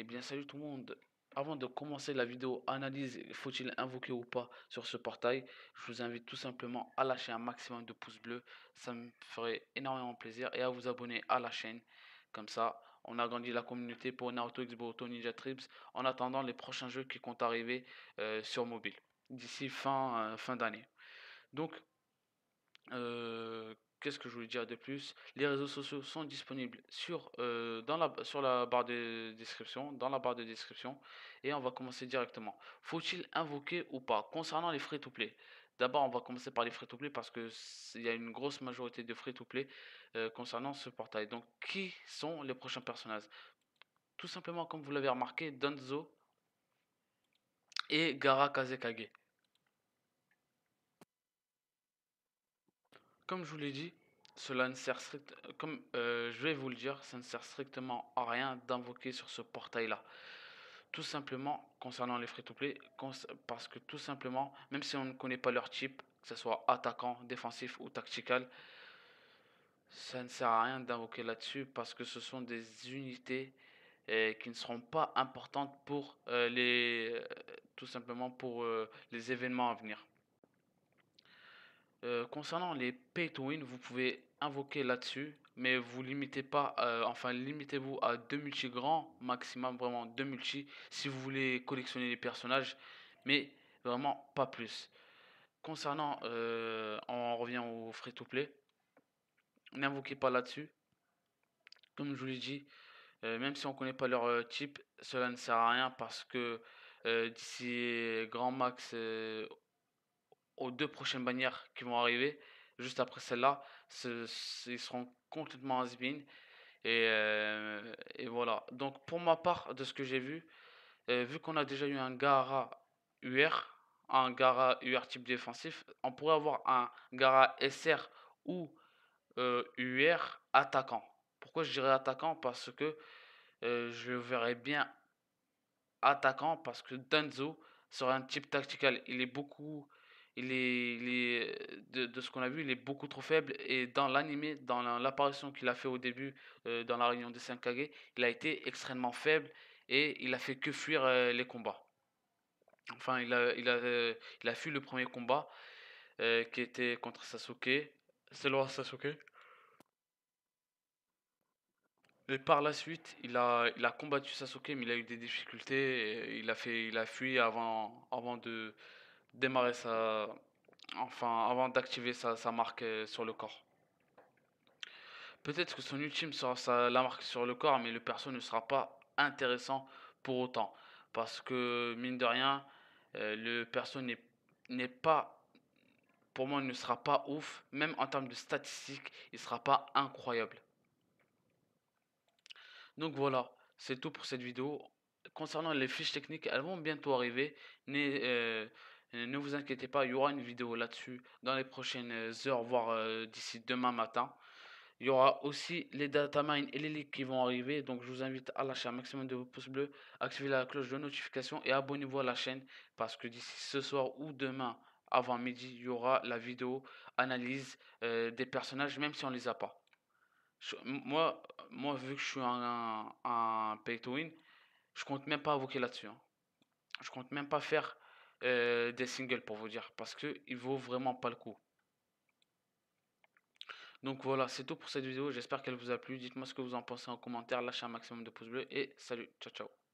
Eh bien, salut tout le monde. Avant de commencer la vidéo analyse, faut-il invoquer ou pas sur ce portail, je vous invite tout simplement à lâcher un maximum de pouces bleus. Ça me ferait énormément plaisir et à vous abonner à la chaîne. Comme ça, on agrandit la communauté pour Naruto X Boruto Ninja Trips en attendant les prochains jeux qui comptent arriver euh, sur mobile d'ici fin, euh, fin d'année. Donc, euh, qu'est-ce que je voulais dire de plus Les réseaux sociaux sont disponibles sur, euh, dans la, sur la barre de description, dans la barre de description, et on va commencer directement. Faut-il invoquer ou pas Concernant les frais tout play d'abord on va commencer par les frais to play parce qu'il y a une grosse majorité de frais to play euh, concernant ce portail. Donc, qui sont les prochains personnages Tout simplement, comme vous l'avez remarqué, Donzo et Gara Kazekage. comme je vous l'ai dit, cela ne sert strict, comme euh, je vais vous le dire, ça ne sert strictement à rien d'invoquer sur ce portail-là. Tout simplement concernant les free-to-play, parce que tout simplement, même si on ne connaît pas leur type, que ce soit attaquant, défensif ou tactical, ça ne sert à rien d'invoquer là-dessus parce que ce sont des unités euh, qui ne seront pas importantes pour euh, les, tout simplement pour les événements à venir. Euh, concernant les pay to win, vous pouvez invoquer là-dessus, mais vous limitez pas, euh, enfin limitez-vous à deux multi grands, maximum vraiment deux multi si vous voulez collectionner les personnages, mais vraiment pas plus. Concernant, euh, on revient au free to play, n'invoquez pas là-dessus. Comme je vous l'ai dit, même si on connaît pas leur type, cela ne sert à rien parce que d'ici grand max aux deux prochaines bannières qui vont arriver, juste après celle-là, ils seront complètement has et, euh, et, voilà. Donc, pour ma part, de ce que j'ai vu, euh, vu qu'on a déjà eu un Gara UR, un Gara UR type défensif, on pourrait avoir un Gara SR ou UR euh, attaquant. Pourquoi je dirais attaquant Parce que je verrais bien attaquant, parce que Danzo, sur un type tactical, il est beaucoup il est, il euh, de, de, ce qu'on a vu, il est beaucoup trop faible. Et dans l'animé, dans l'apparition qu'il a fait au début euh, dans la réunion des 5 Kage, il a été extrêmement faible et il a fait que fuir euh, les combats. Enfin, il a, il, a, il a fui le premier combat qui était contre Sasuke. C'est loin Sasuke. Et par la suite, il a, il a combattu Sasuke, mais il a eu des difficultés. il, a fait, il a fui avant, avant de démarrer sa, enfin, avant d'activer sa, marque euh, sur le corps. Peut-être que son ultime sera sa, la marque sur le corps, mais le perso ne sera pas intéressant pour autant. Parce que, mine de rien, euh, le perso n'est pas pour moi, ne sera pas ouf. Même en termes de statistiques, il sera pas incroyable. Donc voilà, c'est tout pour cette vidéo. Concernant les fiches techniques, elles vont bientôt arriver. Mais, euh, ne vous inquiétez pas, il y aura une vidéo là-dessus dans les prochaines euh, heures, voire euh, d'ici demain matin. Il y aura aussi les datamines et les leaks qui vont arriver. Donc, je vous invite à lâcher un maximum de vos pouces bleus, activer la cloche de notification et abonnez-vous à la chaîne parce que d'ici ce soir ou demain, avant midi, il y aura la vidéo analyse des personnages, même si on ne les a pas. moi, moi, vu que je suis un, pay to win, je compte même pas invoquer là-dessus. Hein. Je compte même pas faire euh, des singles pour vous dire parce que il vaut vraiment pas le coup. Donc voilà, c'est tout pour cette vidéo. J'espère qu'elle vous a plu. Dites-moi ce que vous en pensez en commentaire. Lâchez un maximum de pouces bleus et salut, ciao ciao.